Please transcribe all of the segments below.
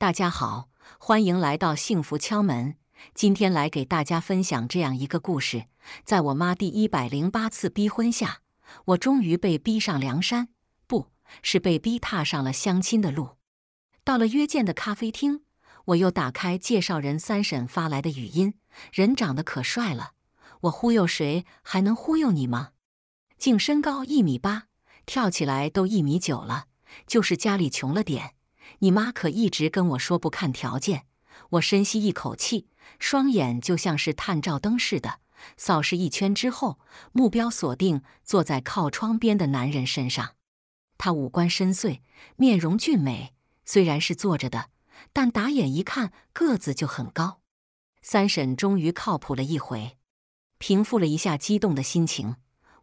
大家好，欢迎来到幸福敲门。今天来给大家分享这样一个故事：在我妈第一百零八次逼婚下，我终于被逼上梁山，不是被逼踏上了相亲的路。到了约见的咖啡厅，我又打开介绍人三婶发来的语音，人长得可帅了。我忽悠谁还能忽悠你吗？净身高一米八，跳起来都一米九了，就是家里穷了点。你妈可一直跟我说不看条件。我深吸一口气，双眼就像是探照灯似的扫视一圈之后，目标锁定坐在靠窗边的男人身上。他五官深邃，面容俊美，虽然是坐着的，但打眼一看个子就很高。三婶终于靠谱了一回，平复了一下激动的心情，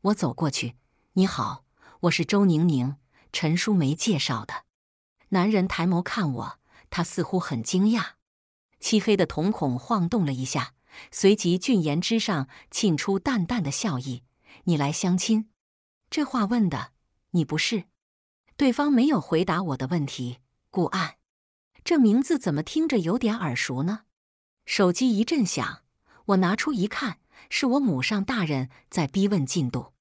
我走过去：“你好，我是周宁宁，陈淑梅介绍的。”男人抬眸看我，他似乎很惊讶，漆黑的瞳孔晃动了一下，随即俊颜之上沁出淡淡的笑意。你来相亲？这话问的，你不是？对方没有回答我的问题。顾岸，这名字怎么听着有点耳熟呢？手机一阵响，我拿出一看，是我母上大人在逼问进度。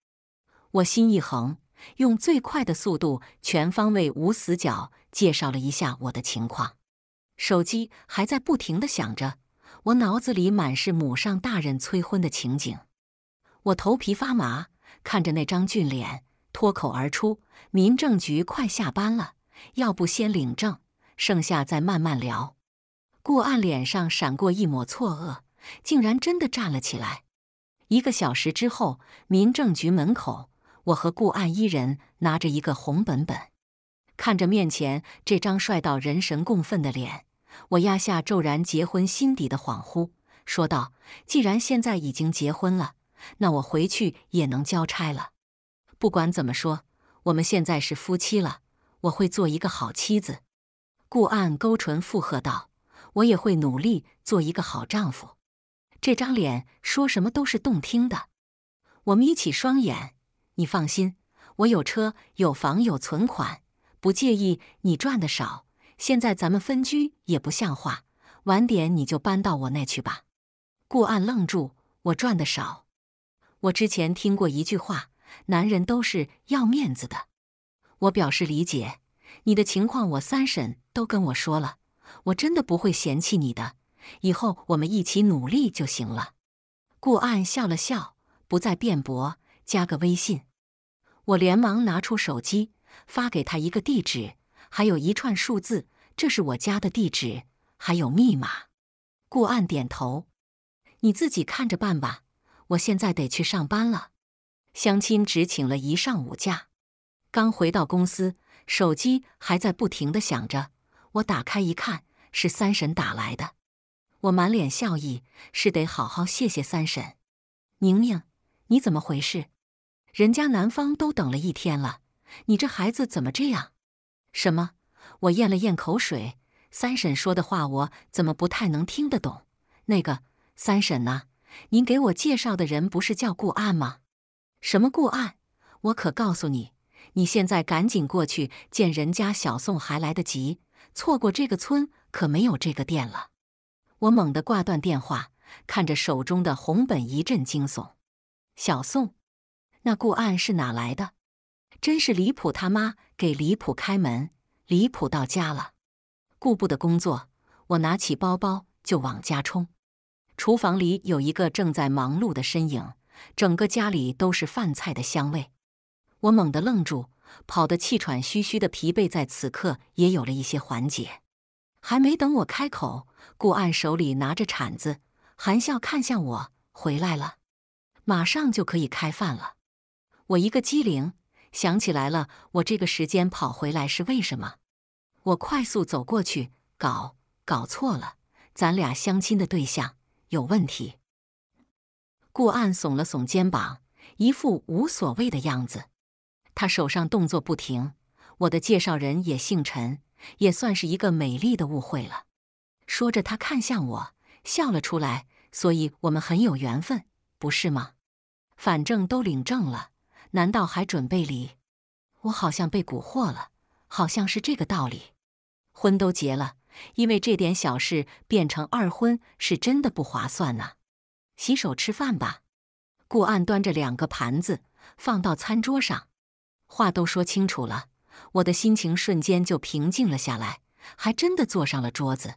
我心一横，用最快的速度，全方位无死角。介绍了一下我的情况，手机还在不停的响着，我脑子里满是母上大人催婚的情景，我头皮发麻，看着那张俊脸，脱口而出：“民政局快下班了，要不先领证，剩下再慢慢聊。”顾岸脸上闪过一抹错愕，竟然真的站了起来。一个小时之后，民政局门口，我和顾岸一人拿着一个红本本。看着面前这张帅到人神共愤的脸，我压下骤然结婚心底的恍惚，说道：“既然现在已经结婚了，那我回去也能交差了。不管怎么说，我们现在是夫妻了，我会做一个好妻子。”顾岸勾唇附和道：“我也会努力做一个好丈夫。”这张脸说什么都是动听的。我眯起双眼：“你放心，我有车，有房，有存款。”不介意你赚的少，现在咱们分居也不像话。晚点你就搬到我那去吧。顾岸愣住，我赚的少。我之前听过一句话，男人都是要面子的。我表示理解，你的情况我三婶都跟我说了，我真的不会嫌弃你的。以后我们一起努力就行了。顾岸笑了笑，不再辩驳，加个微信。我连忙拿出手机。发给他一个地址，还有一串数字，这是我家的地址，还有密码。顾岸点头，你自己看着办吧。我现在得去上班了。相亲只请了一上午假，刚回到公司，手机还在不停的响着。我打开一看，是三婶打来的。我满脸笑意，是得好好谢谢三婶。宁宁，你怎么回事？人家男方都等了一天了。你这孩子怎么这样？什么？我咽了咽口水。三婶说的话我怎么不太能听得懂？那个三婶呐，您给我介绍的人不是叫顾岸吗？什么顾岸？我可告诉你，你现在赶紧过去见人家小宋还来得及，错过这个村可没有这个店了。我猛地挂断电话，看着手中的红本，一阵惊悚。小宋，那顾案是哪来的？真是离谱！他妈给离谱开门，离谱到家了。顾不得工作，我拿起包包就往家冲。厨房里有一个正在忙碌的身影，整个家里都是饭菜的香味。我猛地愣住，跑得气喘吁吁的疲惫在此刻也有了一些缓解。还没等我开口，顾岸手里拿着铲子，含笑看向我：“回来了，马上就可以开饭了。”我一个机灵。想起来了，我这个时间跑回来是为什么？我快速走过去，搞搞错了，咱俩相亲的对象有问题。顾岸耸了耸肩膀，一副无所谓的样子。他手上动作不停，我的介绍人也姓陈，也算是一个美丽的误会了。说着，他看向我，笑了出来。所以我们很有缘分，不是吗？反正都领证了。难道还准备离？我好像被蛊惑了，好像是这个道理。婚都结了，因为这点小事变成二婚，是真的不划算啊！洗手吃饭吧。顾岸端着两个盘子放到餐桌上，话都说清楚了，我的心情瞬间就平静了下来，还真的坐上了桌子。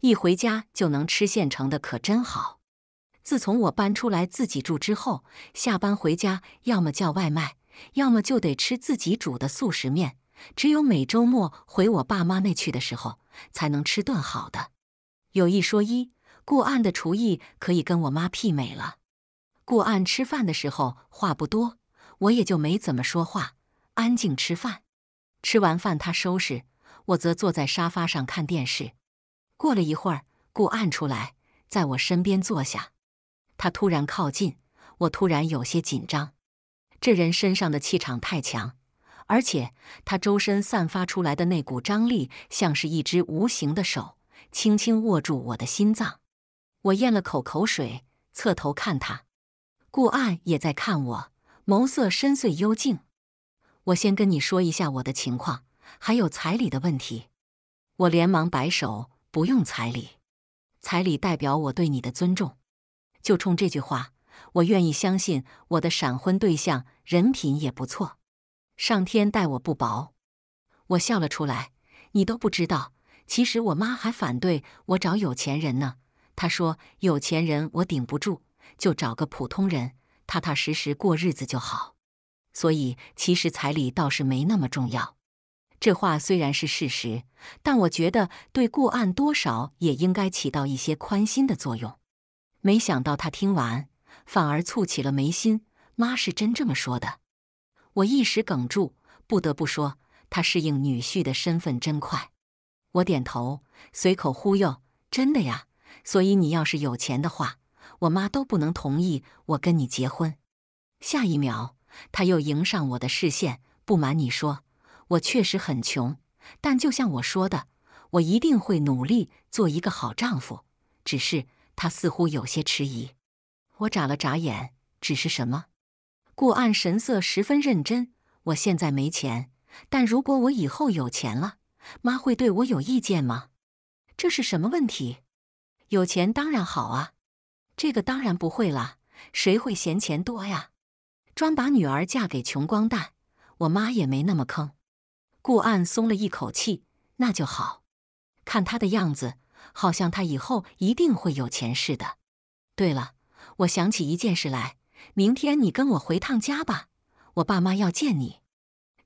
一回家就能吃现成的，可真好。自从我搬出来自己住之后，下班回家要么叫外卖，要么就得吃自己煮的素食面。只有每周末回我爸妈那去的时候，才能吃顿好的。有一说一，顾岸的厨艺可以跟我妈媲美了。顾岸吃饭的时候话不多，我也就没怎么说话，安静吃饭。吃完饭他收拾，我则坐在沙发上看电视。过了一会儿，顾岸出来，在我身边坐下。他突然靠近，我突然有些紧张。这人身上的气场太强，而且他周身散发出来的那股张力，像是一只无形的手，轻轻握住我的心脏。我咽了口口水，侧头看他，顾岸也在看我，眸色深邃幽静。我先跟你说一下我的情况，还有彩礼的问题。我连忙摆手，不用彩礼，彩礼代表我对你的尊重。就冲这句话，我愿意相信我的闪婚对象人品也不错。上天待我不薄，我笑了出来。你都不知道，其实我妈还反对我找有钱人呢。她说：“有钱人我顶不住，就找个普通人，踏踏实实过日子就好。”所以，其实彩礼倒是没那么重要。这话虽然是事实，但我觉得对顾案多少也应该起到一些宽心的作用。没想到他听完，反而蹙起了眉心。妈是真这么说的，我一时哽住，不得不说，他适应女婿的身份真快。我点头，随口忽悠：“真的呀，所以你要是有钱的话，我妈都不能同意我跟你结婚。”下一秒，他又迎上我的视线。不瞒你说，我确实很穷，但就像我说的，我一定会努力做一个好丈夫。只是……他似乎有些迟疑，我眨了眨眼，只是什么？顾岸神色十分认真。我现在没钱，但如果我以后有钱了，妈会对我有意见吗？这是什么问题？有钱当然好啊，这个当然不会了，谁会嫌钱多呀？专把女儿嫁给穷光蛋，我妈也没那么坑。顾岸松了一口气，那就好。看他的样子。好像他以后一定会有钱似的。对了，我想起一件事来，明天你跟我回趟家吧，我爸妈要见你。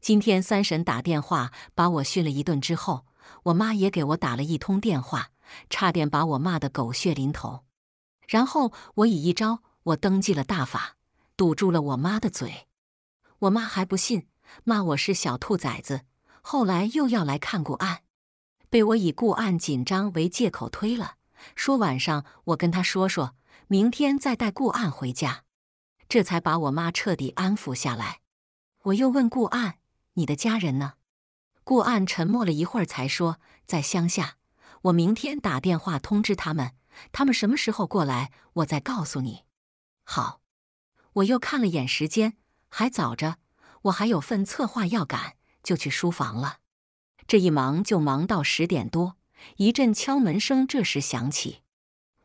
今天三婶打电话把我训了一顿之后，我妈也给我打了一通电话，差点把我骂得狗血淋头。然后我以一招我登记了大法，堵住了我妈的嘴。我妈还不信，骂我是小兔崽子。后来又要来看过案。被我以顾案紧张为借口推了，说晚上我跟他说说，明天再带顾案回家，这才把我妈彻底安抚下来。我又问顾案：“你的家人呢？”顾案沉默了一会儿，才说：“在乡下，我明天打电话通知他们，他们什么时候过来，我再告诉你。”好，我又看了眼时间，还早着，我还有份策划要赶，就去书房了。这一忙就忙到十点多，一阵敲门声这时响起，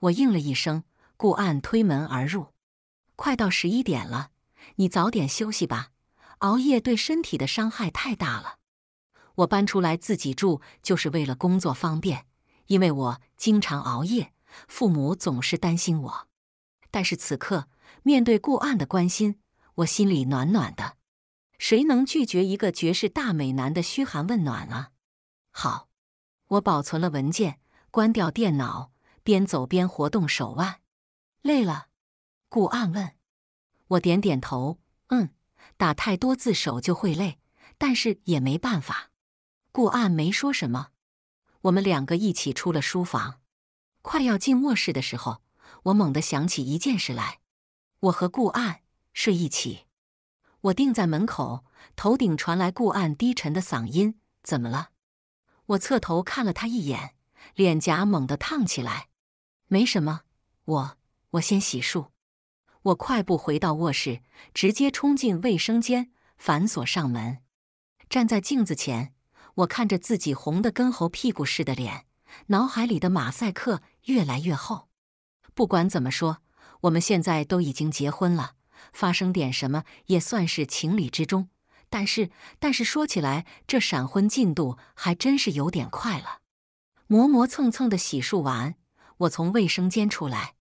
我应了一声，顾岸推门而入。快到十一点了，你早点休息吧，熬夜对身体的伤害太大了。我搬出来自己住就是为了工作方便，因为我经常熬夜，父母总是担心我。但是此刻面对顾岸的关心，我心里暖暖的。谁能拒绝一个绝世大美男的嘘寒问暖啊？好，我保存了文件，关掉电脑，边走边活动手腕，累了。顾岸问，我点点头，嗯，打太多字手就会累，但是也没办法。顾岸没说什么。我们两个一起出了书房，快要进卧室的时候，我猛地想起一件事来，我和顾岸睡一起。我定在门口，头顶传来顾岸低沉的嗓音：“怎么了？”我侧头看了他一眼，脸颊猛地烫起来。没什么，我我先洗漱。我快步回到卧室，直接冲进卫生间，反锁上门。站在镜子前，我看着自己红的跟猴屁股似的脸，脑海里的马赛克越来越厚。不管怎么说，我们现在都已经结婚了，发生点什么也算是情理之中。但是，但是说起来，这闪婚进度还真是有点快了。磨磨蹭蹭的洗漱完，我从卫生间出来，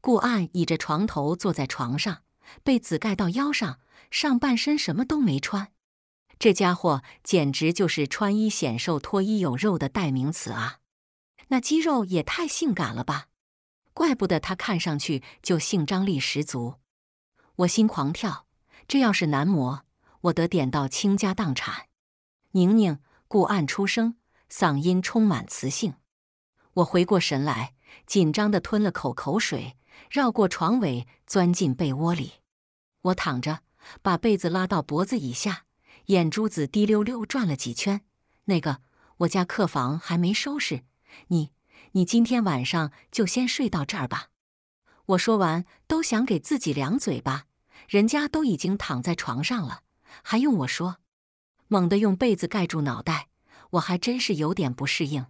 顾岸倚着床头坐在床上，被子盖到腰上，上半身什么都没穿。这家伙简直就是穿衣显瘦、脱衣有肉的代名词啊！那肌肉也太性感了吧！怪不得他看上去就性张力十足。我心狂跳，这要是男模！我得点到倾家荡产，宁宁顾暗出声，嗓音充满磁性。我回过神来，紧张的吞了口口水，绕过床尾，钻进被窝里。我躺着，把被子拉到脖子以下，眼珠子滴溜溜转了几圈。那个，我家客房还没收拾，你你今天晚上就先睡到这儿吧。我说完都想给自己两嘴巴，人家都已经躺在床上了。还用我说？猛地用被子盖住脑袋，我还真是有点不适应。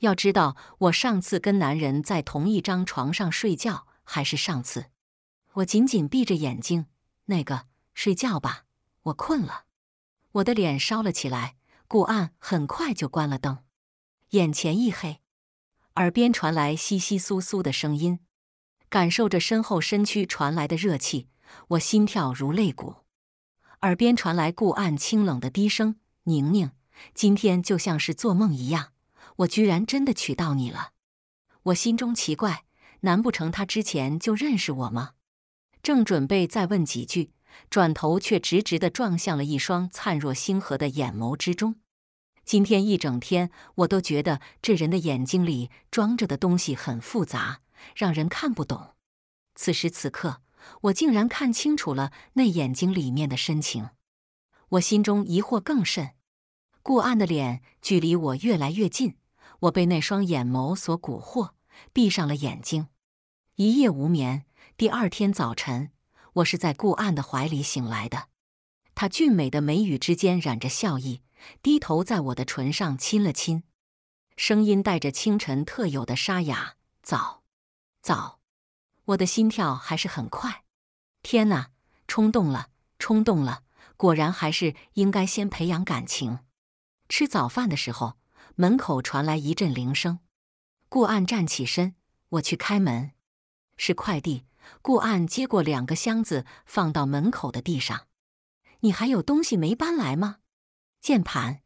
要知道，我上次跟男人在同一张床上睡觉还是上次。我紧紧闭着眼睛，那个睡觉吧，我困了。我的脸烧了起来，顾岸很快就关了灯，眼前一黑，耳边传来窸窸窣窣的声音。感受着身后身躯传来的热气，我心跳如擂鼓。耳边传来顾岸清冷的低声：“宁宁，今天就像是做梦一样，我居然真的娶到你了。”我心中奇怪，难不成他之前就认识我吗？正准备再问几句，转头却直直的撞向了一双灿若星河的眼眸之中。今天一整天，我都觉得这人的眼睛里装着的东西很复杂，让人看不懂。此时此刻。我竟然看清楚了那眼睛里面的深情，我心中疑惑更甚。顾岸的脸距离我越来越近，我被那双眼眸所蛊惑，闭上了眼睛。一夜无眠，第二天早晨，我是在顾岸的怀里醒来的。他俊美的眉宇之间染着笑意，低头在我的唇上亲了亲，声音带着清晨特有的沙哑：“早早。”我的心跳还是很快，天哪，冲动了，冲动了！果然还是应该先培养感情。吃早饭的时候，门口传来一阵铃声。顾岸站起身，我去开门。是快递。顾岸接过两个箱子，放到门口的地上。你还有东西没搬来吗？键盘。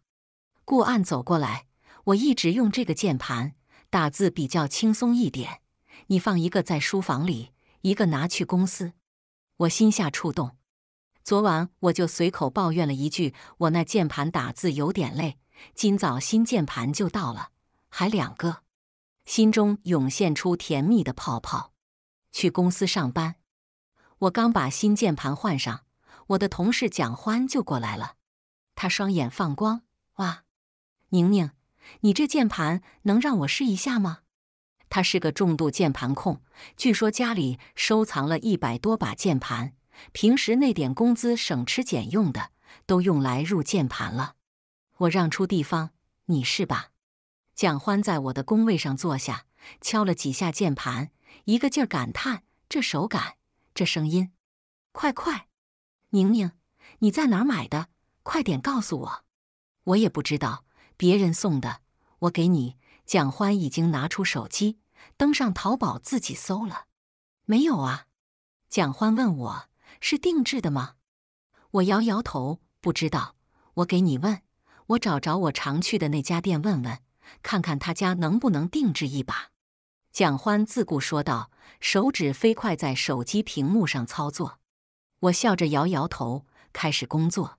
顾岸走过来，我一直用这个键盘，打字比较轻松一点。你放一个在书房里，一个拿去公司。我心下触动，昨晚我就随口抱怨了一句，我那键盘打字有点累。今早新键盘就到了，还两个，心中涌现出甜蜜的泡泡。去公司上班，我刚把新键盘换上，我的同事蒋欢就过来了，他双眼放光，哇，宁宁，你这键盘能让我试一下吗？他是个重度键盘控，据说家里收藏了一百多把键盘。平时那点工资省吃俭用的，都用来入键盘了。我让出地方，你是吧？蒋欢在我的工位上坐下，敲了几下键盘，一个劲儿感叹：“这手感，这声音，快快，宁宁，你在哪儿买的？快点告诉我。”我也不知道，别人送的。我给你。蒋欢已经拿出手机，登上淘宝自己搜了，没有啊？蒋欢问：“我是定制的吗？”我摇摇头，不知道。我给你问，我找找我常去的那家店问问，看看他家能不能定制一把。蒋欢自顾说道，手指飞快在手机屏幕上操作。我笑着摇摇头，开始工作。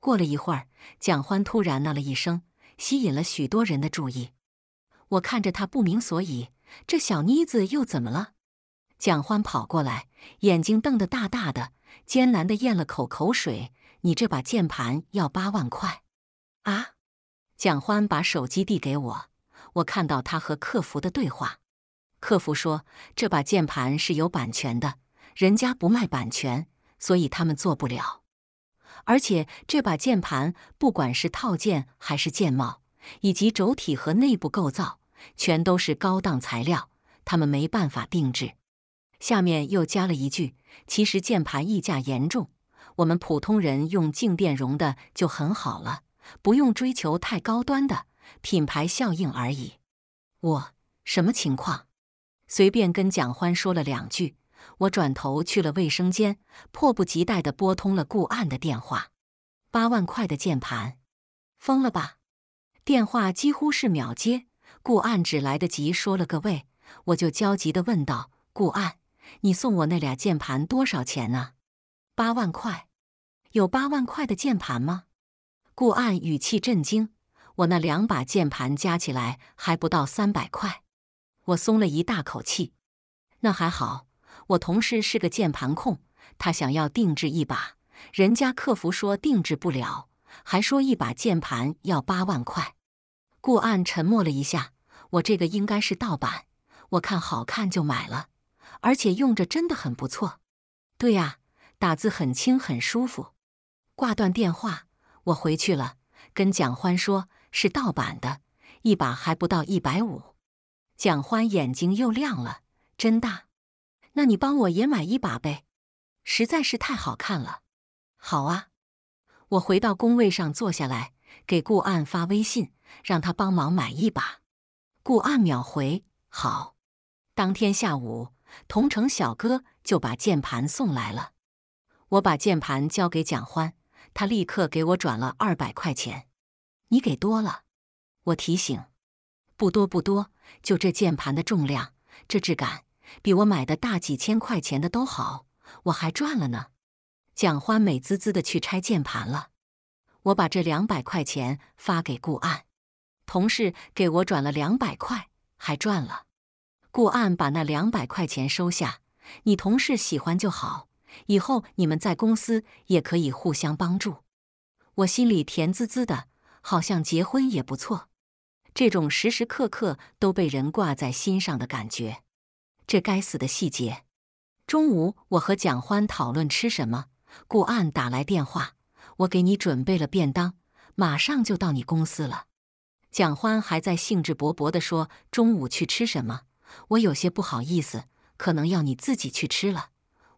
过了一会儿，蒋欢突然呐了一声，吸引了许多人的注意。我看着他不明所以，这小妮子又怎么了？蒋欢跑过来，眼睛瞪得大大的，艰难地咽了口口水。你这把键盘要八万块？啊！蒋欢把手机递给我，我看到他和客服的对话。客服说这把键盘是有版权的，人家不卖版权，所以他们做不了。而且这把键盘不管是套件还是键帽，以及轴体和内部构造。全都是高档材料，他们没办法定制。下面又加了一句：“其实键盘溢价严重，我们普通人用静电容的就很好了，不用追求太高端的，品牌效应而已。”我什么情况？随便跟蒋欢说了两句，我转头去了卫生间，迫不及待地拨通了顾岸的电话。八万块的键盘，疯了吧？电话几乎是秒接。顾岸只来得及说了个“喂”，我就焦急地问道：“顾岸，你送我那俩键盘多少钱啊？八万块？有八万块的键盘吗？”顾岸语气震惊：“我那两把键盘加起来还不到三百块。”我松了一大口气：“那还好，我同事是个键盘控，他想要定制一把，人家客服说定制不了，还说一把键盘要八万块。”顾岸沉默了一下，我这个应该是盗版，我看好看就买了，而且用着真的很不错。对呀，打字很轻很舒服。挂断电话，我回去了，跟蒋欢说，是盗版的，一把还不到一百五。蒋欢眼睛又亮了，真大。那你帮我也买一把呗，实在是太好看了。好啊，我回到工位上坐下来，给顾岸发微信。让他帮忙买一把，顾岸秒回好。当天下午，同城小哥就把键盘送来了。我把键盘交给蒋欢，他立刻给我转了二百块钱。你给多了，我提醒。不多不多，就这键盘的重量，这质感，比我买的大几千块钱的都好，我还赚了呢。蒋欢美滋滋的去拆键盘了。我把这两百块钱发给顾岸。同事给我转了两百块，还赚了。顾岸把那两百块钱收下，你同事喜欢就好。以后你们在公司也可以互相帮助。我心里甜滋滋的，好像结婚也不错。这种时时刻刻都被人挂在心上的感觉，这该死的细节。中午我和蒋欢讨论吃什么，顾岸打来电话，我给你准备了便当，马上就到你公司了。蒋欢还在兴致勃勃的说：“中午去吃什么？”我有些不好意思，可能要你自己去吃了。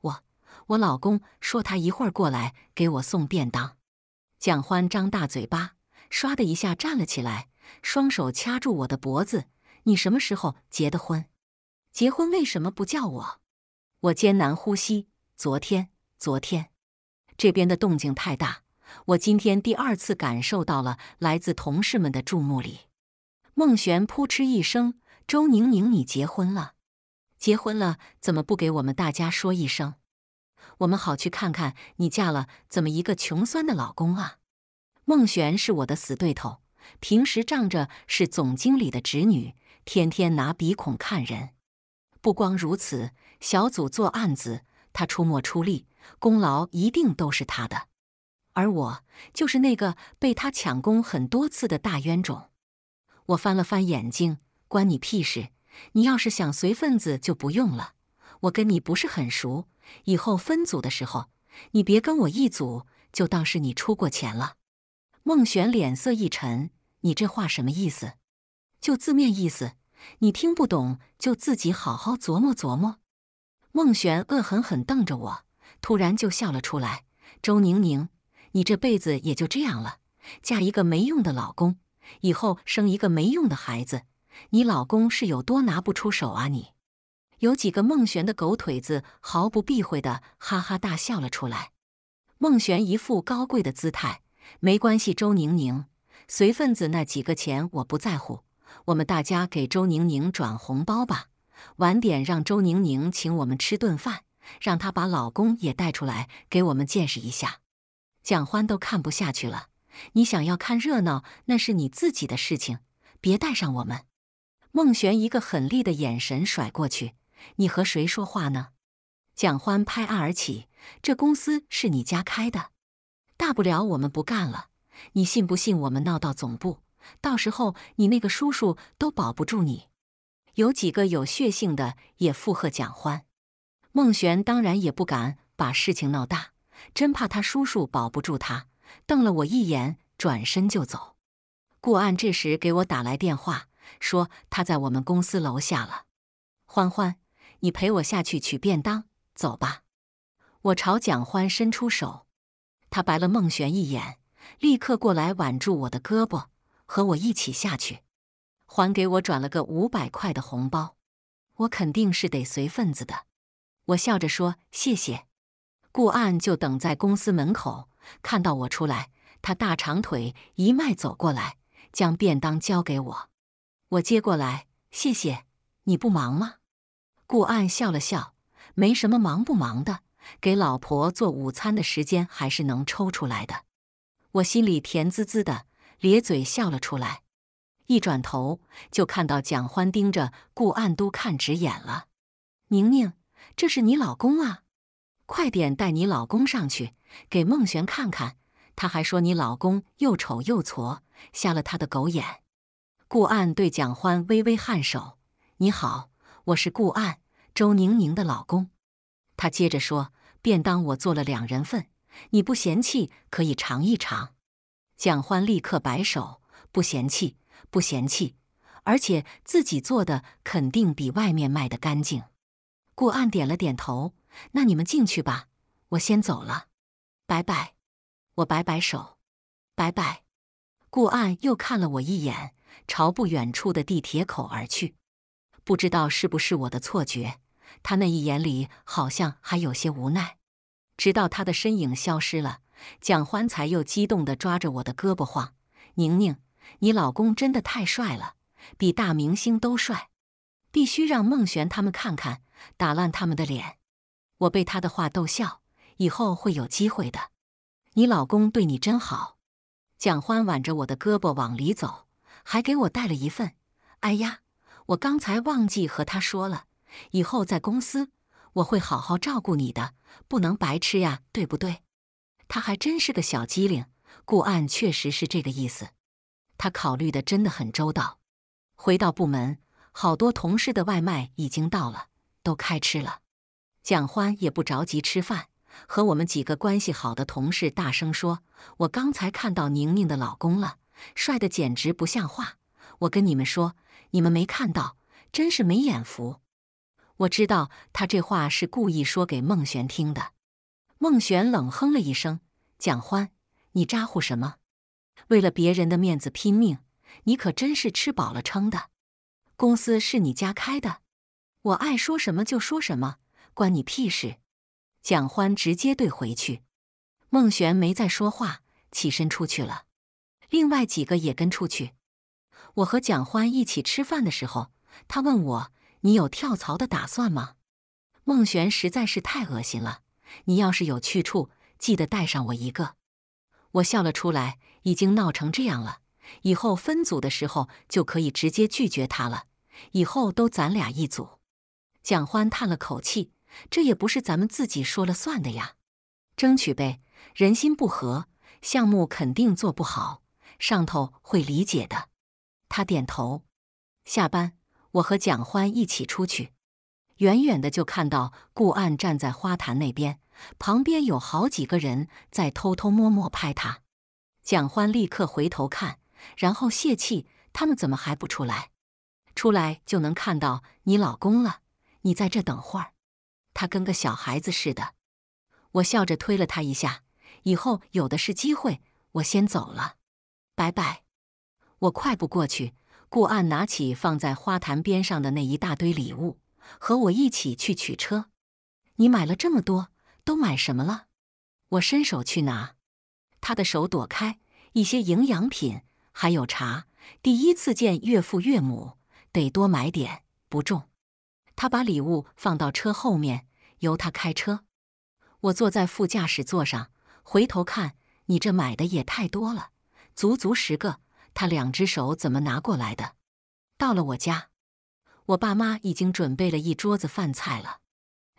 我我老公说他一会儿过来给我送便当。蒋欢张大嘴巴，唰的一下站了起来，双手掐住我的脖子：“你什么时候结的婚？结婚为什么不叫我？”我艰难呼吸。昨天，昨天，这边的动静太大。我今天第二次感受到了来自同事们的注目礼。孟璇扑哧一声：“周宁宁，你结婚了？结婚了怎么不给我们大家说一声？我们好去看看你嫁了怎么一个穷酸的老公啊！”孟璇是我的死对头，平时仗着是总经理的侄女，天天拿鼻孔看人。不光如此，小组做案子，他出没出力，功劳一定都是他的。而我就是那个被他抢攻很多次的大冤种。我翻了翻眼睛，关你屁事！你要是想随份子就不用了。我跟你不是很熟，以后分组的时候你别跟我一组，就当是你出过钱了。孟璇脸色一沉：“你这话什么意思？”“就字面意思，你听不懂就自己好好琢磨琢磨。”孟璇恶狠狠瞪着我，突然就笑了出来。周宁宁。你这辈子也就这样了，嫁一个没用的老公，以后生一个没用的孩子。你老公是有多拿不出手啊？你，有几个孟璇的狗腿子毫不避讳的哈哈大笑了出来。孟璇一副高贵的姿态，没关系，周宁宁，随份子那几个钱我不在乎。我们大家给周宁宁转红包吧，晚点让周宁宁请我们吃顿饭，让她把老公也带出来给我们见识一下。蒋欢都看不下去了，你想要看热闹那是你自己的事情，别带上我们。孟璇一个狠厉的眼神甩过去：“你和谁说话呢？”蒋欢拍案而起：“这公司是你家开的，大不了我们不干了。你信不信我们闹到总部？到时候你那个叔叔都保不住你。”有几个有血性的也附和蒋欢，孟璇当然也不敢把事情闹大。真怕他叔叔保不住他，瞪了我一眼，转身就走。顾岸这时给我打来电话，说他在我们公司楼下了。欢欢，你陪我下去取便当，走吧。我朝蒋欢伸出手，他白了孟璇一眼，立刻过来挽住我的胳膊，和我一起下去，还给我转了个五百块的红包。我肯定是得随份子的，我笑着说谢谢。顾岸就等在公司门口，看到我出来，他大长腿一迈走过来，将便当交给我。我接过来，谢谢。你不忙吗？顾岸笑了笑，没什么忙不忙的，给老婆做午餐的时间还是能抽出来的。我心里甜滋滋的，咧嘴笑了出来。一转头就看到蒋欢盯着顾岸都看直眼了。宁宁，这是你老公啊。快点带你老公上去，给孟璇看看。他还说你老公又丑又矬，瞎了他的狗眼。顾岸对蒋欢微微颔首：“你好，我是顾岸，周宁宁的老公。”他接着说：“便当我做了两人份，你不嫌弃可以尝一尝。”蒋欢立刻摆手：“不嫌弃，不嫌弃，而且自己做的肯定比外面卖的干净。”顾岸点了点头。那你们进去吧，我先走了，拜拜。我摆摆手，拜拜。顾岸又看了我一眼，朝不远处的地铁口而去。不知道是不是我的错觉，他那一眼里好像还有些无奈。直到他的身影消失了，蒋欢才又激动地抓着我的胳膊晃：“宁宁，你老公真的太帅了，比大明星都帅，必须让孟璇他们看看，打烂他们的脸。”我被他的话逗笑，以后会有机会的。你老公对你真好。蒋欢挽着我的胳膊往里走，还给我带了一份。哎呀，我刚才忘记和他说了。以后在公司，我会好好照顾你的，不能白吃呀，对不对？他还真是个小机灵。顾案确实是这个意思，他考虑的真的很周到。回到部门，好多同事的外卖已经到了，都开吃了。蒋欢也不着急吃饭，和我们几个关系好的同事大声说：“我刚才看到宁宁的老公了，帅的简直不像话！我跟你们说，你们没看到，真是没眼福。”我知道他这话是故意说给孟璇听的。孟璇冷哼了一声：“蒋欢，你咋呼什么？为了别人的面子拼命，你可真是吃饱了撑的。公司是你家开的，我爱说什么就说什么。”关你屁事！蒋欢直接怼回去。孟璇没再说话，起身出去了。另外几个也跟出去。我和蒋欢一起吃饭的时候，他问我：“你有跳槽的打算吗？”孟璇实在是太恶心了。你要是有去处，记得带上我一个。我笑了出来。已经闹成这样了，以后分组的时候就可以直接拒绝他了。以后都咱俩一组。蒋欢叹了口气。这也不是咱们自己说了算的呀，争取呗。人心不和，项目肯定做不好，上头会理解的。他点头。下班，我和蒋欢一起出去，远远的就看到顾岸站在花坛那边，旁边有好几个人在偷偷摸摸拍他。蒋欢立刻回头看，然后泄气：他们怎么还不出来？出来就能看到你老公了。你在这等会儿。他跟个小孩子似的，我笑着推了他一下。以后有的是机会，我先走了，拜拜。我快步过去，顾岸拿起放在花坛边上的那一大堆礼物，和我一起去取车。你买了这么多，都买什么了？我伸手去拿，他的手躲开。一些营养品，还有茶。第一次见岳父岳母，得多买点，不重。他把礼物放到车后面。由他开车，我坐在副驾驶座上，回头看你这买的也太多了，足足十个。他两只手怎么拿过来的？到了我家，我爸妈已经准备了一桌子饭菜了。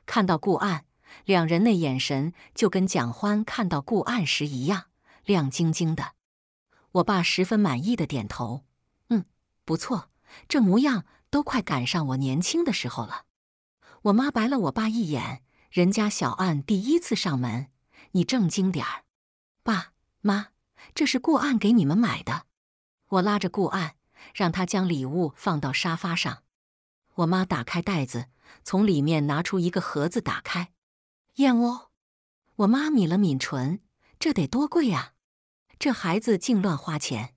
看到顾岸，两人那眼神就跟蒋欢看到顾岸时一样，亮晶晶的。我爸十分满意的点头，嗯，不错，这模样都快赶上我年轻的时候了。我妈白了我爸一眼，人家小岸第一次上门，你正经点儿。爸妈，这是顾岸给你们买的。我拉着顾岸，让他将礼物放到沙发上。我妈打开袋子，从里面拿出一个盒子，打开，燕窝。我妈抿了抿唇，这得多贵啊！这孩子竟乱花钱。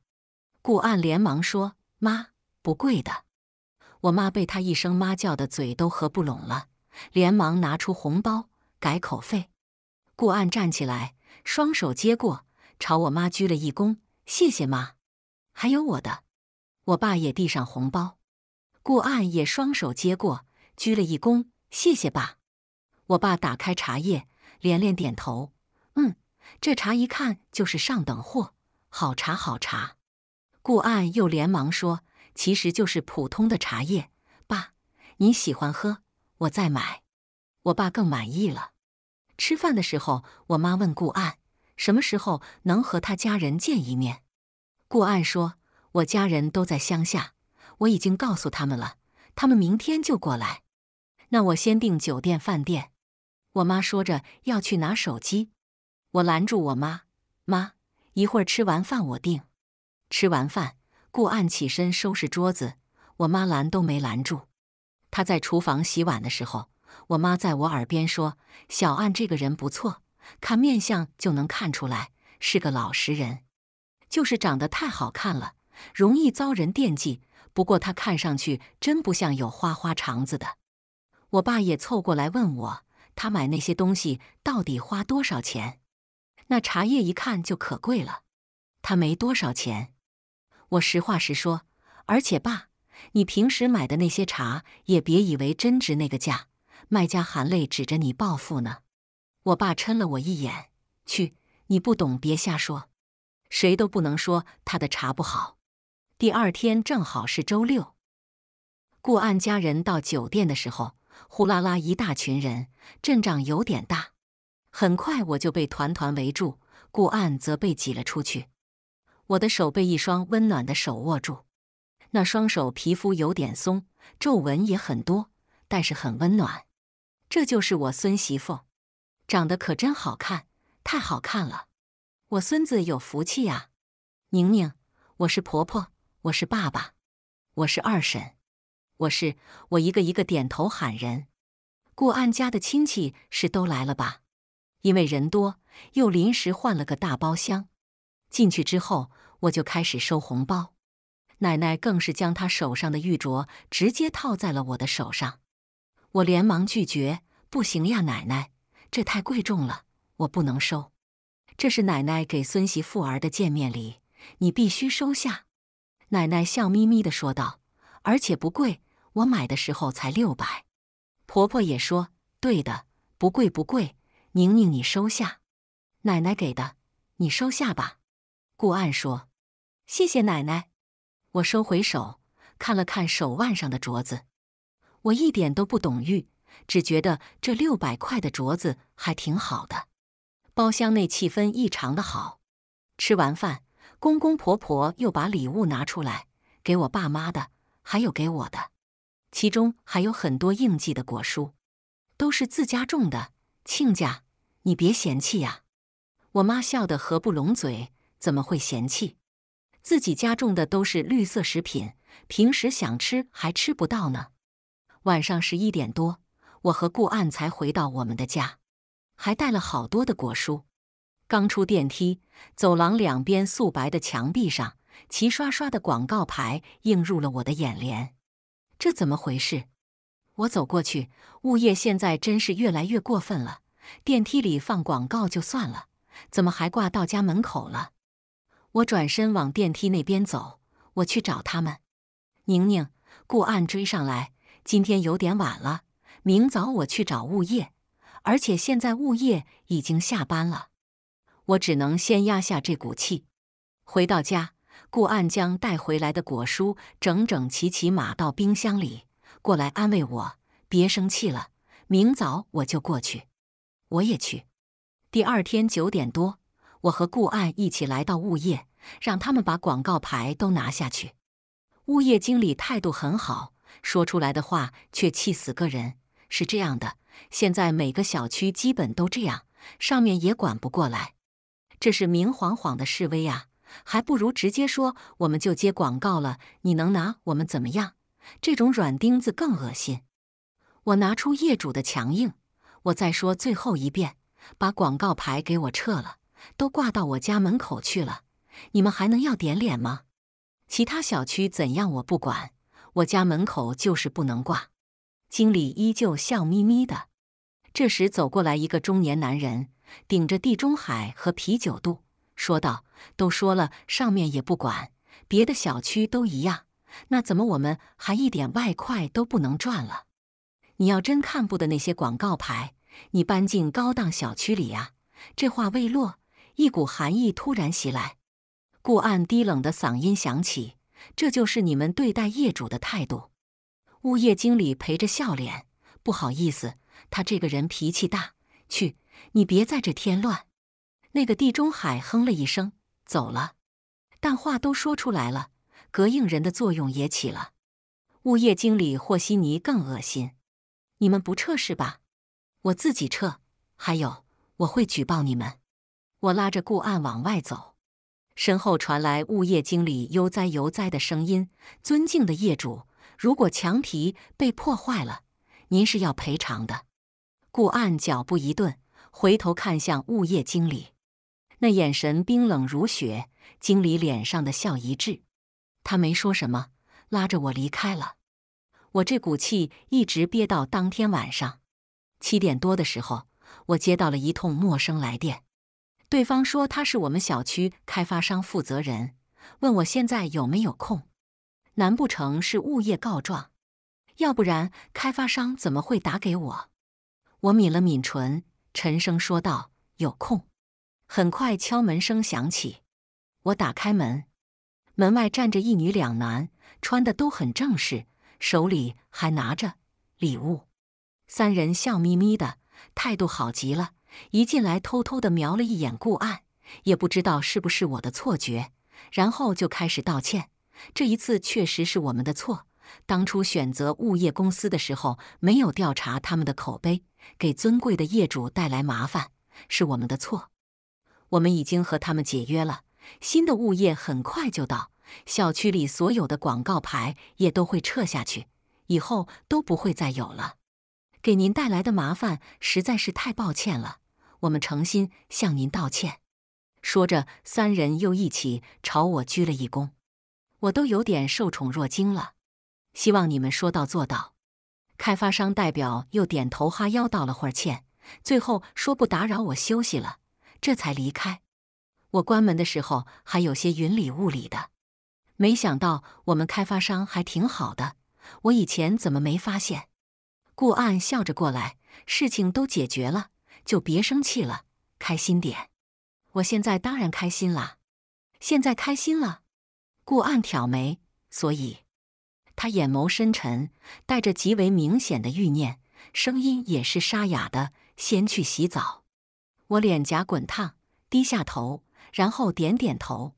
顾岸连忙说：“妈，不贵的。”我妈被他一声“妈”叫的嘴都合不拢了，连忙拿出红包改口费。顾岸站起来，双手接过，朝我妈鞠了一躬：“谢谢妈。”还有我的，我爸也递上红包，顾岸也双手接过，鞠了一躬：“谢谢爸。”我爸打开茶叶，连连点头：“嗯，这茶一看就是上等货，好茶，好茶。”顾岸又连忙说。其实就是普通的茶叶，爸，你喜欢喝，我再买。我爸更满意了。吃饭的时候，我妈问顾岸什么时候能和他家人见一面。顾岸说我家人都在乡下，我已经告诉他们了，他们明天就过来。那我先订酒店饭店。我妈说着要去拿手机，我拦住我妈：“妈，一会儿吃完饭我订。”吃完饭。顾岸起身收拾桌子，我妈拦都没拦住。他在厨房洗碗的时候，我妈在我耳边说：“小岸这个人不错，看面相就能看出来是个老实人，就是长得太好看了，容易遭人惦记。不过他看上去真不像有花花肠子的。”我爸也凑过来问我：“他买那些东西到底花多少钱？那茶叶一看就可贵了，他没多少钱。”我实话实说，而且爸，你平时买的那些茶也别以为真值那个价，卖家含泪指着你报复呢。我爸嗔了我一眼：“去，你不懂别瞎说，谁都不能说他的茶不好。”第二天正好是周六，顾岸家人到酒店的时候，呼啦啦一大群人，阵仗有点大。很快我就被团团围住，顾岸则被挤了出去。我的手被一双温暖的手握住，那双手皮肤有点松，皱纹也很多，但是很温暖。这就是我孙媳妇，长得可真好看，太好看了！我孙子有福气啊！宁宁，我是婆婆，我是爸爸，我是二婶，我是……我一个一个点头喊人。顾安家的亲戚是都来了吧？因为人多，又临时换了个大包厢。进去之后，我就开始收红包。奶奶更是将她手上的玉镯直接套在了我的手上，我连忙拒绝：“不行呀，奶奶，这太贵重了，我不能收。这是奶奶给孙媳妇儿的见面礼，你必须收下。”奶奶笑眯眯的说道：“而且不贵，我买的时候才六百。”婆婆也说：“对的，不贵不贵，宁宁你收下，奶奶给的，你收下吧。”顾岸说：“谢谢奶奶。”我收回手，看了看手腕上的镯子。我一点都不懂玉，只觉得这六百块的镯子还挺好的。包厢内气氛异常的好。吃完饭，公公婆婆又把礼物拿出来，给我爸妈的，还有给我的，其中还有很多应季的果蔬，都是自家种的。亲家，你别嫌弃呀！我妈笑得合不拢嘴。怎么会嫌弃？自己家种的都是绿色食品，平时想吃还吃不到呢。晚上十一点多，我和顾岸才回到我们的家，还带了好多的果蔬。刚出电梯，走廊两边素白的墙壁上，齐刷刷的广告牌映入了我的眼帘。这怎么回事？我走过去，物业现在真是越来越过分了。电梯里放广告就算了，怎么还挂到家门口了？我转身往电梯那边走，我去找他们。宁宁，顾岸追上来。今天有点晚了，明早我去找物业，而且现在物业已经下班了，我只能先压下这股气。回到家，顾岸将带回来的果蔬整整齐齐码到冰箱里，过来安慰我：“别生气了，明早我就过去。”我也去。第二天九点多。我和顾爱一起来到物业，让他们把广告牌都拿下去。物业经理态度很好，说出来的话却气死个人。是这样的，现在每个小区基本都这样，上面也管不过来。这是明晃晃的示威啊！还不如直接说，我们就接广告了，你能拿我们怎么样？这种软钉子更恶心。我拿出业主的强硬，我再说最后一遍，把广告牌给我撤了。都挂到我家门口去了，你们还能要点脸吗？其他小区怎样我不管，我家门口就是不能挂。经理依旧笑眯眯的。这时走过来一个中年男人，顶着地中海和啤酒肚，说道：“都说了上面也不管，别的小区都一样，那怎么我们还一点外快都不能赚了？你要真看不得那些广告牌，你搬进高档小区里啊！”这话未落。一股寒意突然袭来，顾岸低冷的嗓音响起：“这就是你们对待业主的态度。”物业经理陪着笑脸：“不好意思，他这个人脾气大，去，你别在这添乱。”那个地中海哼了一声走了，但话都说出来了，膈应人的作用也起了。物业经理和稀泥更恶心，你们不撤是吧？我自己撤，还有我会举报你们。我拉着顾岸往外走，身后传来物业经理悠哉游哉的声音：“尊敬的业主，如果墙皮被破坏了，您是要赔偿的。”顾岸脚步一顿，回头看向物业经理，那眼神冰冷如雪。经理脸上的笑一滞，他没说什么，拉着我离开了。我这股气一直憋到当天晚上七点多的时候，我接到了一通陌生来电。对方说他是我们小区开发商负责人，问我现在有没有空。难不成是物业告状？要不然开发商怎么会打给我？我抿了抿唇，沉声说道：“有空。”很快敲门声响起，我打开门，门外站着一女两男，穿的都很正式，手里还拿着礼物。三人笑眯眯的，态度好极了。一进来，偷偷的瞄了一眼顾岸，也不知道是不是我的错觉，然后就开始道歉。这一次确实是我们的错，当初选择物业公司的时候没有调查他们的口碑，给尊贵的业主带来麻烦，是我们的错。我们已经和他们解约了，新的物业很快就到，小区里所有的广告牌也都会撤下去，以后都不会再有了。给您带来的麻烦实在是太抱歉了。我们诚心向您道歉，说着，三人又一起朝我鞠了一躬，我都有点受宠若惊了。希望你们说到做到。开发商代表又点头哈腰道了会儿歉，最后说不打扰我休息了，这才离开。我关门的时候还有些云里雾里的，没想到我们开发商还挺好的，我以前怎么没发现？顾岸笑着过来，事情都解决了。就别生气了，开心点。我现在当然开心啦，现在开心了。顾岸挑眉，所以他眼眸深沉，带着极为明显的欲念，声音也是沙哑的。先去洗澡。我脸颊滚烫，低下头，然后点点头。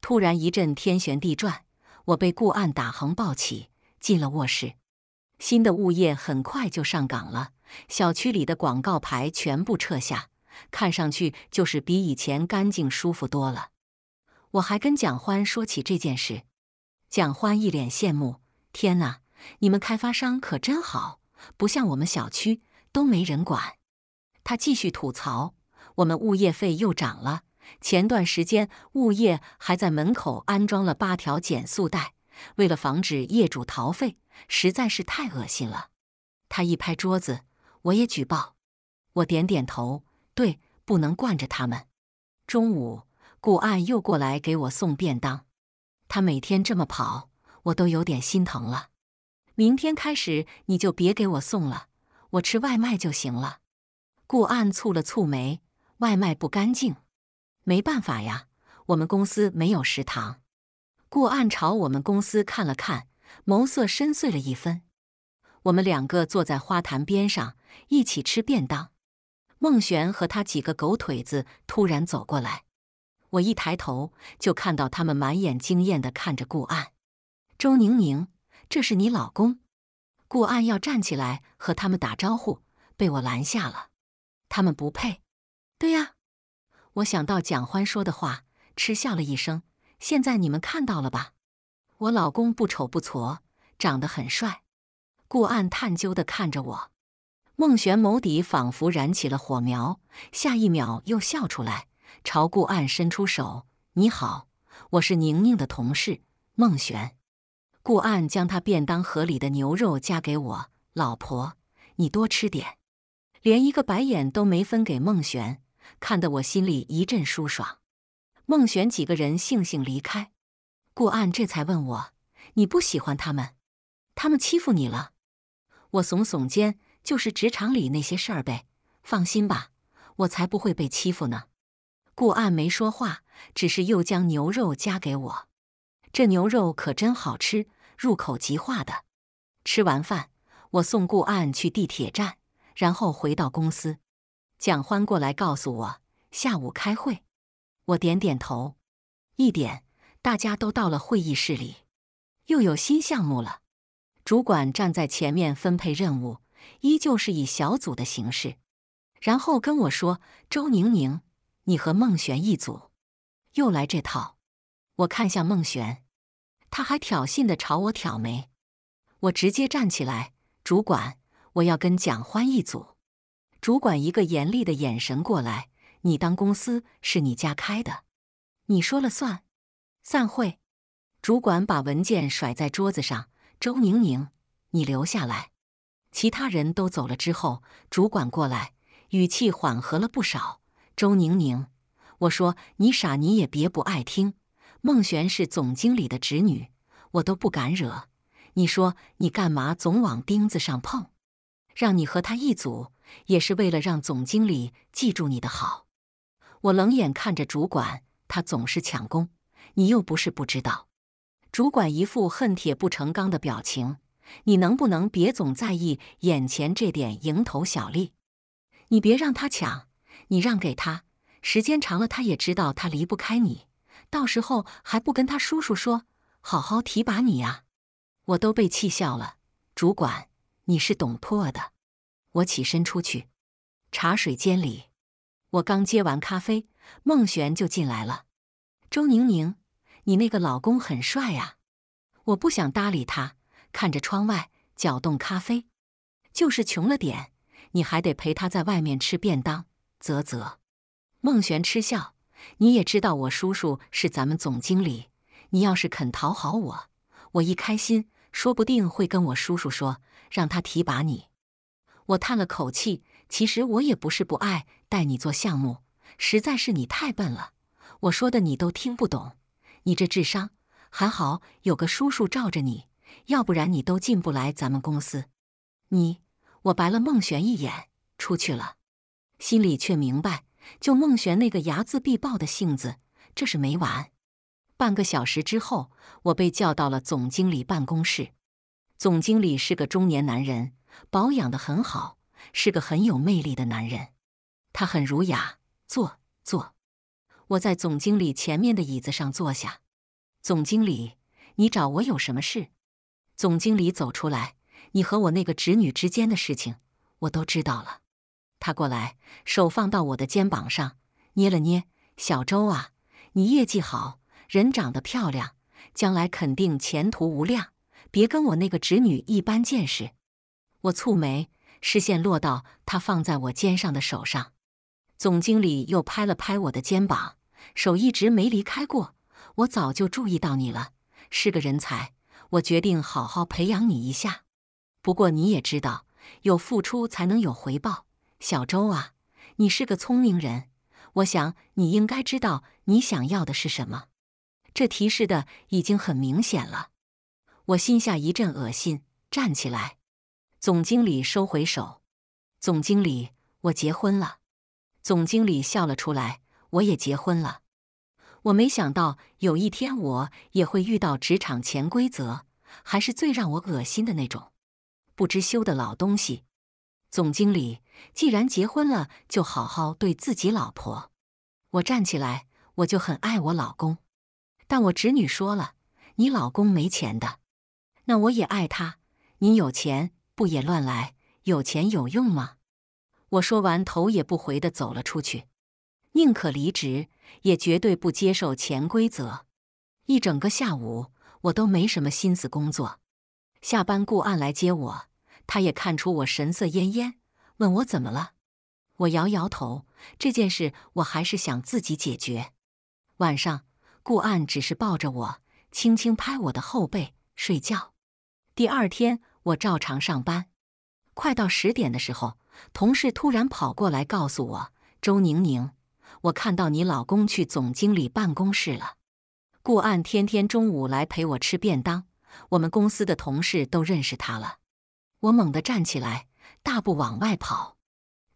突然一阵天旋地转，我被顾岸打横抱起，进了卧室。新的物业很快就上岗了。小区里的广告牌全部撤下，看上去就是比以前干净舒服多了。我还跟蒋欢说起这件事，蒋欢一脸羡慕：“天哪，你们开发商可真好，不像我们小区都没人管。”他继续吐槽：“我们物业费又涨了，前段时间物业还在门口安装了八条减速带，为了防止业主逃费，实在是太恶心了。”他一拍桌子。我也举报。我点点头，对，不能惯着他们。中午，顾岸又过来给我送便当，他每天这么跑，我都有点心疼了。明天开始，你就别给我送了，我吃外卖就行了。顾岸蹙了蹙眉，外卖不干净。没办法呀，我们公司没有食堂。顾岸朝我们公司看了看，眸色深邃了一分。我们两个坐在花坛边上。一起吃便当，孟璇和他几个狗腿子突然走过来，我一抬头就看到他们满眼惊艳的看着顾岸。周宁宁，这是你老公？顾岸要站起来和他们打招呼，被我拦下了。他们不配。对呀，我想到蒋欢说的话，嗤笑了一声。现在你们看到了吧？我老公不丑不矬，长得很帅。顾岸探究的看着我。孟玄眸底仿佛燃起了火苗，下一秒又笑出来，朝顾岸伸出手：“你好，我是宁宁的同事，孟玄。”顾岸将他便当盒里的牛肉夹给我：“老婆，你多吃点。”连一个白眼都没分给孟玄，看得我心里一阵舒爽。孟玄几个人悻悻离开，顾岸这才问我：“你不喜欢他们？他们欺负你了？”我耸耸肩。就是职场里那些事儿呗，放心吧，我才不会被欺负呢。顾岸没说话，只是又将牛肉夹给我。这牛肉可真好吃，入口即化。的吃完饭，我送顾岸去地铁站，然后回到公司。蒋欢过来告诉我，下午开会。我点点头。一点，大家都到了会议室里，又有新项目了。主管站在前面分配任务。依旧是以小组的形式，然后跟我说：“周宁宁，你和孟璇一组。”又来这套。我看向孟璇，他还挑衅的朝我挑眉。我直接站起来：“主管，我要跟蒋欢一组。”主管一个严厉的眼神过来：“你当公司是你家开的，你说了算。”散会。主管把文件甩在桌子上：“周宁宁，你留下来。”其他人都走了之后，主管过来，语气缓和了不少。周宁宁，我说你傻，你也别不爱听。孟璇是总经理的侄女，我都不敢惹。你说你干嘛总往钉子上碰？让你和他一组，也是为了让总经理记住你的好。我冷眼看着主管，他总是抢功，你又不是不知道。主管一副恨铁不成钢的表情。你能不能别总在意眼前这点蝇头小利？你别让他抢，你让给他，时间长了，他也知道他离不开你。到时候还不跟他叔叔说，好好提拔你呀！我都被气笑了。主管，你是懂破的。我起身出去，茶水间里，我刚接完咖啡，孟璇就进来了。周宁宁，你那个老公很帅啊！我不想搭理他。看着窗外，搅动咖啡，就是穷了点，你还得陪他在外面吃便当，啧啧。孟璇嗤笑：“你也知道我叔叔是咱们总经理，你要是肯讨好我，我一开心，说不定会跟我叔叔说，让他提拔你。”我叹了口气：“其实我也不是不爱带你做项目，实在是你太笨了，我说的你都听不懂，你这智商，还好有个叔叔罩着你。”要不然你都进不来咱们公司。你我白了孟璇一眼，出去了，心里却明白，就孟璇那个睚眦必报的性子，这是没完。半个小时之后，我被叫到了总经理办公室。总经理是个中年男人，保养得很好，是个很有魅力的男人。他很儒雅，坐坐。我在总经理前面的椅子上坐下。总经理，你找我有什么事？总经理走出来，你和我那个侄女之间的事情，我都知道了。他过来，手放到我的肩膀上，捏了捏。小周啊，你业绩好，人长得漂亮，将来肯定前途无量。别跟我那个侄女一般见识。我蹙眉，视线落到他放在我肩上的手上。总经理又拍了拍我的肩膀，手一直没离开过。我早就注意到你了，是个人才。我决定好好培养你一下，不过你也知道，有付出才能有回报。小周啊，你是个聪明人，我想你应该知道你想要的是什么，这提示的已经很明显了。我心下一阵恶心，站起来。总经理收回手。总经理，我结婚了。总经理笑了出来，我也结婚了。我没想到有一天我也会遇到职场潜规则，还是最让我恶心的那种，不知羞的老东西。总经理，既然结婚了，就好好对自己老婆。我站起来，我就很爱我老公，但我侄女说了，你老公没钱的，那我也爱他。你有钱不也乱来？有钱有用吗？我说完，头也不回的走了出去。宁可离职，也绝对不接受潜规则。一整个下午，我都没什么心思工作。下班，顾岸来接我，他也看出我神色恹恹，问我怎么了。我摇摇头，这件事我还是想自己解决。晚上，顾岸只是抱着我，轻轻拍我的后背睡觉。第二天，我照常上班。快到十点的时候，同事突然跑过来告诉我，周宁宁。我看到你老公去总经理办公室了。顾岸天天中午来陪我吃便当，我们公司的同事都认识他了。我猛地站起来，大步往外跑。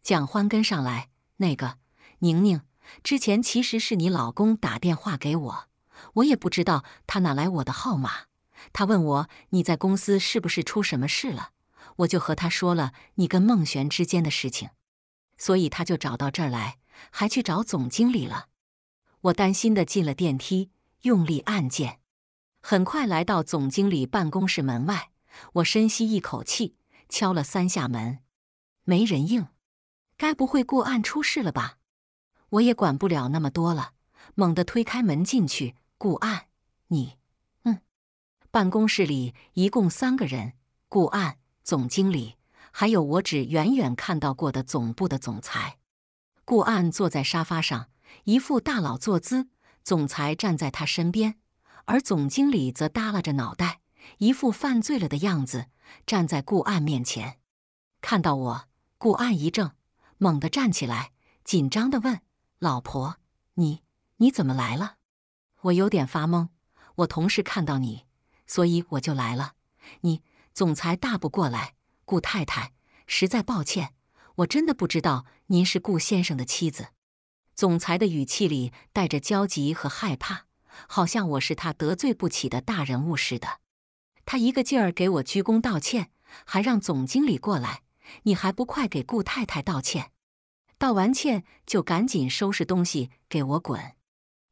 蒋欢跟上来。那个宁宁之前其实是你老公打电话给我，我也不知道他哪来我的号码。他问我你在公司是不是出什么事了，我就和他说了你跟孟璇之间的事情，所以他就找到这儿来。还去找总经理了，我担心的进了电梯，用力按键，很快来到总经理办公室门外。我深吸一口气，敲了三下门，没人应。该不会顾案出事了吧？我也管不了那么多了，猛地推开门进去。顾案，你，嗯。办公室里一共三个人：顾案、总经理，还有我只远远看到过的总部的总裁。顾岸坐在沙发上，一副大佬坐姿。总裁站在他身边，而总经理则耷拉着脑袋，一副犯罪了的样子，站在顾岸面前。看到我，顾岸一怔，猛地站起来，紧张地问：“老婆，你你怎么来了？”我有点发懵。我同事看到你，所以我就来了。你，总裁大步过来，顾太太，实在抱歉。我真的不知道您是顾先生的妻子。总裁的语气里带着焦急和害怕，好像我是他得罪不起的大人物似的。他一个劲儿给我鞠躬道歉，还让总经理过来。你还不快给顾太太道歉？道完歉就赶紧收拾东西给我滚！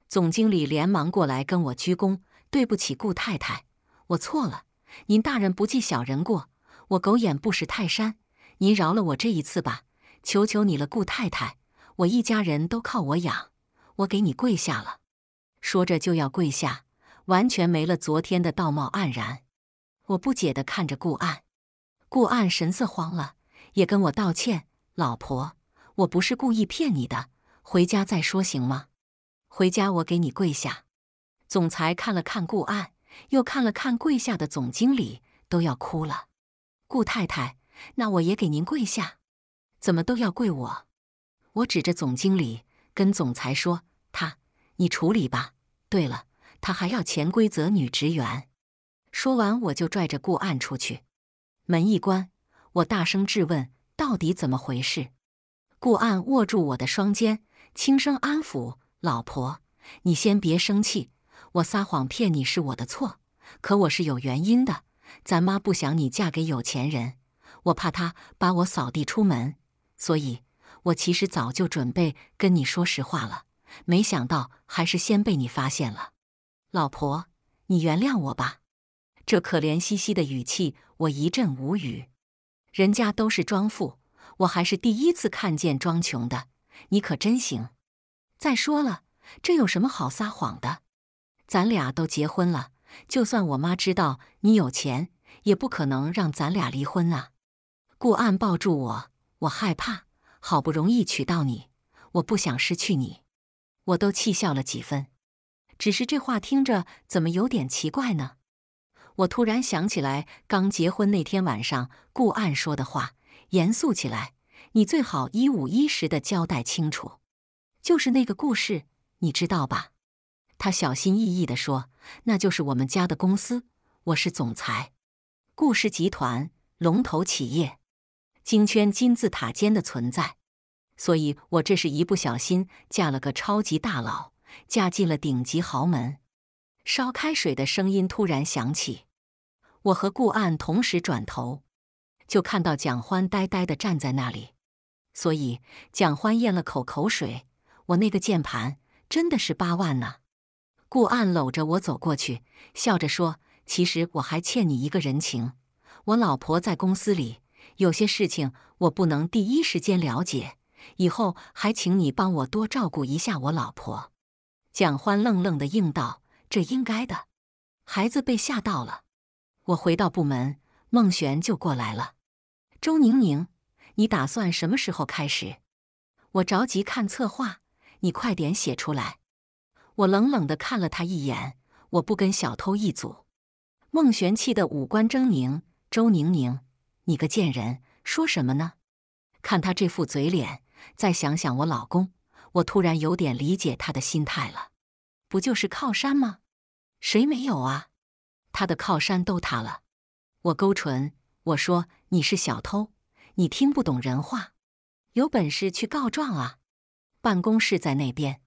总经理连忙过来跟我鞠躬：“对不起，顾太太，我错了。您大人不计小人过，我狗眼不识泰山。”您饶了我这一次吧，求求你了，顾太太，我一家人都靠我养，我给你跪下了。说着就要跪下，完全没了昨天的道貌岸然。我不解的看着顾岸，顾岸神色慌了，也跟我道歉：“老婆，我不是故意骗你的，回家再说行吗？回家我给你跪下。”总裁看了看顾岸，又看了看跪下的总经理，都要哭了。顾太太。那我也给您跪下，怎么都要跪我。我指着总经理跟总裁说：“他，你处理吧。”对了，他还要潜规则女职员。说完，我就拽着顾岸出去。门一关，我大声质问：“到底怎么回事？”顾岸握住我的双肩，轻声安抚：“老婆，你先别生气。我撒谎骗你是我的错，可我是有原因的。咱妈不想你嫁给有钱人。”我怕他把我扫地出门，所以我其实早就准备跟你说实话了，没想到还是先被你发现了。老婆，你原谅我吧。这可怜兮兮的语气，我一阵无语。人家都是装富，我还是第一次看见装穷的。你可真行。再说了，这有什么好撒谎的？咱俩都结婚了，就算我妈知道你有钱，也不可能让咱俩离婚啊。顾岸抱住我，我害怕。好不容易娶到你，我不想失去你。我都气笑了几分，只是这话听着怎么有点奇怪呢？我突然想起来，刚结婚那天晚上，顾岸说的话。严肃起来，你最好一五一十的交代清楚。就是那个故事，你知道吧？他小心翼翼地说：“那就是我们家的公司，我是总裁，顾氏集团龙头企业。”金圈金字塔尖的存在，所以我这是一不小心嫁了个超级大佬，嫁进了顶级豪门。烧开水的声音突然响起，我和顾岸同时转头，就看到蒋欢呆呆地站在那里。所以蒋欢咽了口口水。我那个键盘真的是八万呢。顾岸搂着我走过去，笑着说：“其实我还欠你一个人情，我老婆在公司里。”有些事情我不能第一时间了解，以后还请你帮我多照顾一下我老婆。蒋欢愣愣的应道：“这应该的。”孩子被吓到了。我回到部门，孟璇就过来了。周宁宁，你打算什么时候开始？我着急看策划，你快点写出来。我冷冷的看了他一眼，我不跟小偷一组。孟璇气得五官狰狞。周宁宁。你个贱人，说什么呢？看他这副嘴脸，再想想我老公，我突然有点理解他的心态了。不就是靠山吗？谁没有啊？他的靠山都塌了。我勾唇，我说：“你是小偷，你听不懂人话，有本事去告状啊！”办公室在那边。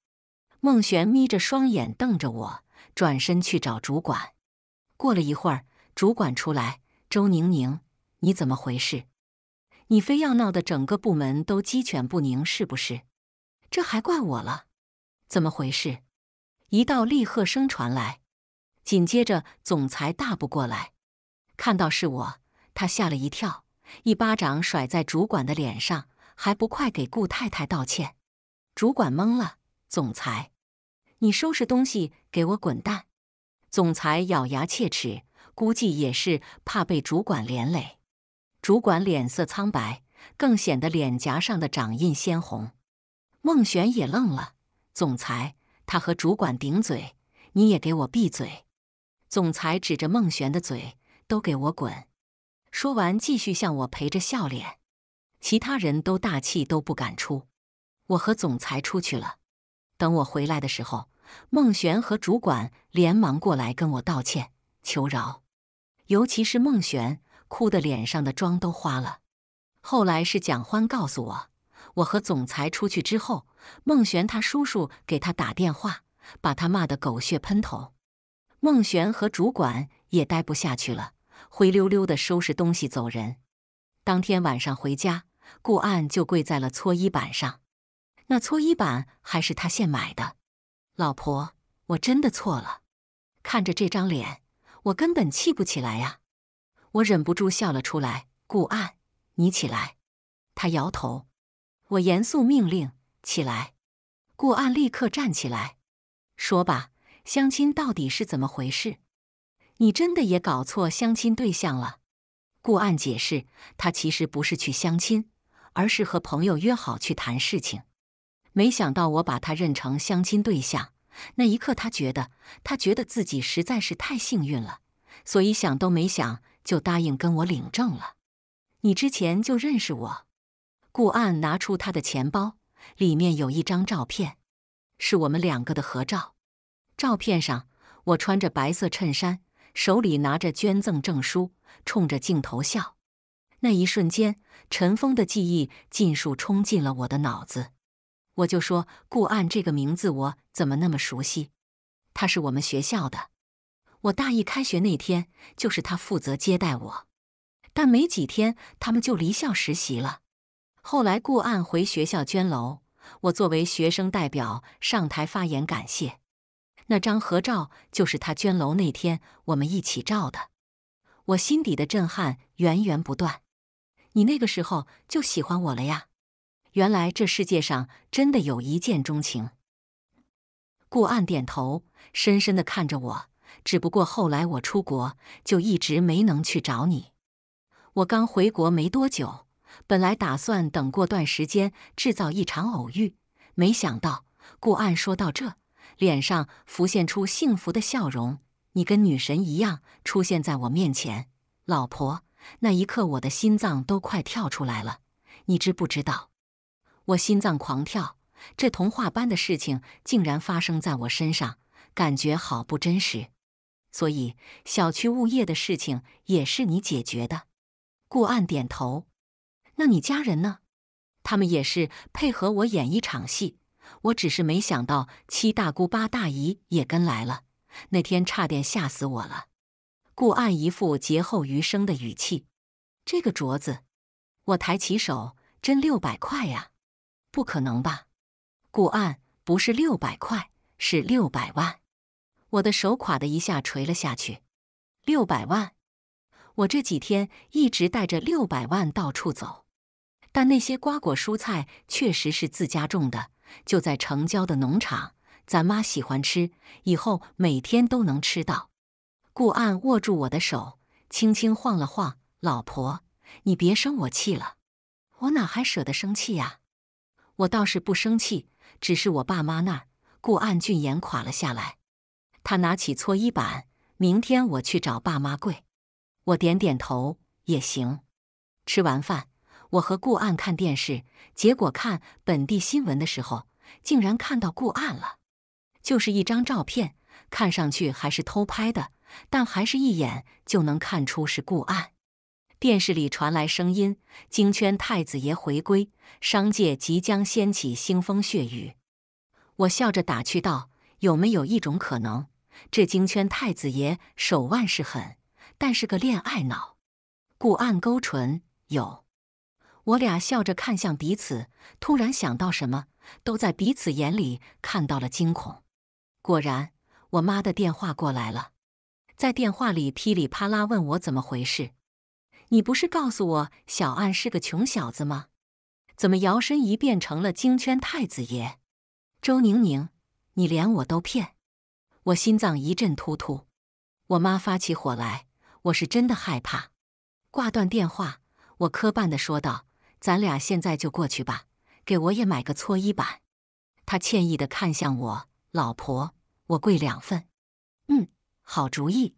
孟璇眯着双眼瞪着我，转身去找主管。过了一会儿，主管出来，周宁宁。你怎么回事？你非要闹得整个部门都鸡犬不宁是不是？这还怪我了？怎么回事？一道厉喝声传来，紧接着总裁大步过来，看到是我，他吓了一跳，一巴掌甩在主管的脸上，还不快给顾太太道歉？主管懵了，总裁，你收拾东西，给我滚蛋！总裁咬牙切齿，估计也是怕被主管连累。主管脸色苍白，更显得脸颊上的掌印鲜红。孟璇也愣了。总裁，他和主管顶嘴，你也给我闭嘴！总裁指着孟璇的嘴：“都给我滚！”说完，继续向我陪着笑脸。其他人都大气都不敢出。我和总裁出去了。等我回来的时候，孟璇和主管连忙过来跟我道歉、求饶，尤其是孟璇。哭得脸上的妆都花了。后来是蒋欢告诉我，我和总裁出去之后，孟璇他叔叔给他打电话，把他骂得狗血喷头。孟璇和主管也待不下去了，灰溜溜的收拾东西走人。当天晚上回家，顾岸就跪在了搓衣板上。那搓衣板还是他现买的。老婆，我真的错了。看着这张脸，我根本气不起来呀。我忍不住笑了出来。顾岸，你起来。他摇头。我严肃命令：“起来！”顾岸立刻站起来，说：“吧，相亲到底是怎么回事？你真的也搞错相亲对象了？”顾岸解释：“他其实不是去相亲，而是和朋友约好去谈事情。没想到我把他认成相亲对象。那一刻，他觉得他觉得自己实在是太幸运了，所以想都没想。”就答应跟我领证了。你之前就认识我？顾岸拿出他的钱包，里面有一张照片，是我们两个的合照。照片上，我穿着白色衬衫，手里拿着捐赠证书，冲着镜头笑。那一瞬间，尘封的记忆尽数冲进了我的脑子。我就说，顾岸这个名字，我怎么那么熟悉？他是我们学校的。我大一开学那天，就是他负责接待我，但没几天他们就离校实习了。后来顾岸回学校捐楼，我作为学生代表上台发言感谢。那张合照就是他捐楼那天我们一起照的。我心底的震撼源源不断。你那个时候就喜欢我了呀？原来这世界上真的有一见钟情。顾岸点头，深深的看着我。只不过后来我出国，就一直没能去找你。我刚回国没多久，本来打算等过段时间制造一场偶遇，没想到顾岸说到这，脸上浮现出幸福的笑容。你跟女神一样出现在我面前，老婆，那一刻我的心脏都快跳出来了，你知不知道？我心脏狂跳，这童话般的事情竟然发生在我身上，感觉好不真实。所以小区物业的事情也是你解决的，顾岸点头。那你家人呢？他们也是配合我演一场戏。我只是没想到七大姑八大姨也跟来了，那天差点吓死我了。顾岸一副劫后余生的语气。这个镯子，我抬起手，真六百块呀？不可能吧？顾岸不是六百块，是六百万。我的手垮的一下垂了下去。六百万，我这几天一直带着六百万到处走，但那些瓜果蔬菜确实是自家种的，就在城郊的农场。咱妈喜欢吃，以后每天都能吃到。顾岸握住我的手，轻轻晃了晃：“老婆，你别生我气了，我哪还舍得生气呀？我倒是不生气，只是我爸妈那儿。”顾岸俊眼垮了下来。他拿起搓衣板，明天我去找爸妈跪。我点点头，也行。吃完饭，我和顾岸看电视，结果看本地新闻的时候，竟然看到顾岸了。就是一张照片，看上去还是偷拍的，但还是一眼就能看出是顾岸。电视里传来声音：“京圈太子爷回归，商界即将掀起腥风血雨。”我笑着打趣道：“有没有一种可能？”这京圈太子爷手腕是狠，但是个恋爱脑。顾暗勾唇，有我俩笑着看向彼此，突然想到什么，都在彼此眼里看到了惊恐。果然，我妈的电话过来了，在电话里噼里啪啦问我怎么回事。你不是告诉我小岸是个穷小子吗？怎么摇身一变成了京圈太子爷？周宁宁，你连我都骗！我心脏一阵突突，我妈发起火来，我是真的害怕。挂断电话，我磕绊的说道：“咱俩现在就过去吧，给我也买个搓衣板。”他歉意的看向我：“老婆，我跪两份。”“嗯，好主意。”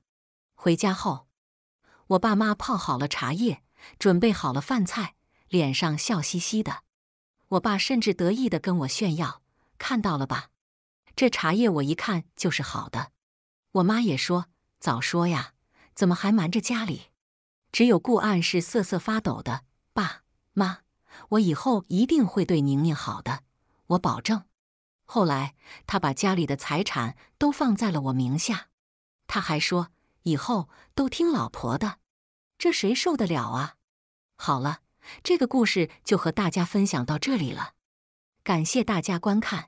回家后，我爸妈泡好了茶叶，准备好了饭菜，脸上笑嘻嘻的。我爸甚至得意的跟我炫耀：“看到了吧。”这茶叶我一看就是好的，我妈也说早说呀，怎么还瞒着家里？只有顾岸是瑟瑟发抖的。爸妈，我以后一定会对宁宁好的，我保证。后来他把家里的财产都放在了我名下，他还说以后都听老婆的。这谁受得了啊？好了，这个故事就和大家分享到这里了，感谢大家观看。